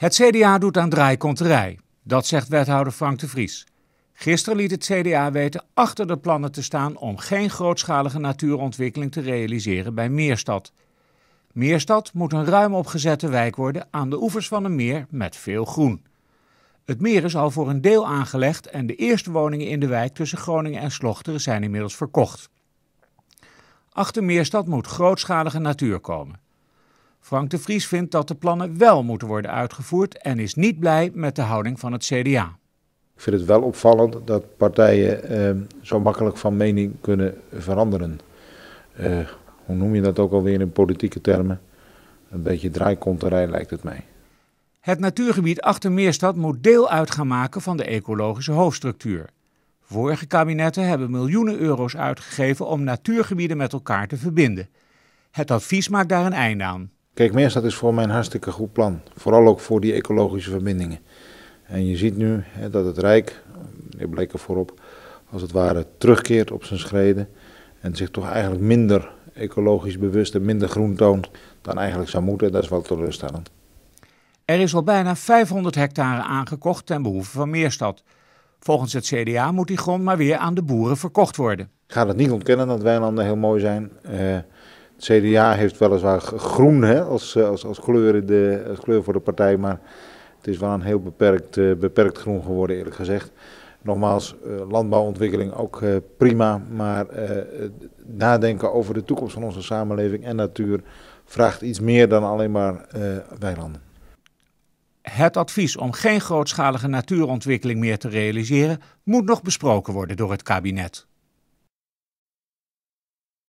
Het CDA doet aan draaikonterij. Dat zegt wethouder Frank de Vries. Gisteren liet het CDA weten achter de plannen te staan om geen grootschalige natuurontwikkeling te realiseren bij Meerstad. Meerstad moet een ruim opgezette wijk worden aan de oevers van een meer met veel groen. Het meer is al voor een deel aangelegd en de eerste woningen in de wijk tussen Groningen en Slochteren zijn inmiddels verkocht. Achter Meerstad moet grootschalige natuur komen. Frank de Vries vindt dat de plannen wel moeten worden uitgevoerd en is niet blij met de houding van het CDA. Ik vind het wel opvallend dat partijen ehm, zo makkelijk van mening kunnen veranderen. Eh, hoe noem je dat ook alweer in politieke termen? Een beetje draaikonterij lijkt het mij. Het natuurgebied Meerstad moet deel uit gaan maken van de ecologische hoofdstructuur. Vorige kabinetten hebben miljoenen euro's uitgegeven om natuurgebieden met elkaar te verbinden. Het advies maakt daar een einde aan. Kijk, is voor mij een hartstikke goed plan. Vooral ook voor die ecologische verbindingen. En je ziet nu hè, dat het Rijk, ik bleek er voorop, als het ware terugkeert op zijn schreden. En zich toch eigenlijk minder ecologisch bewust en minder groen toont dan eigenlijk zou moeten. Dat is wel teleurstellend. Er is al bijna 500 hectare aangekocht ten behoeve van Meerstad. Volgens het CDA moet die grond maar weer aan de boeren verkocht worden. Ik ga het niet ontkennen dat weilanden heel mooi zijn. Eh, CDA heeft weliswaar groen hè, als, eh, als, als, kleur de, als kleur voor de partij, maar het is wel een heel beperkt, eh, beperkt groen geworden, eerlijk gezegd. Nogmaals, uh, landbouwontwikkeling ook prima, maar nadenken over de toekomst van onze samenleving en natuur vraagt iets meer dan alleen maar weilanden. Het advies om geen grootschalige natuurontwikkeling meer te realiseren moet nog besproken worden door het kabinet.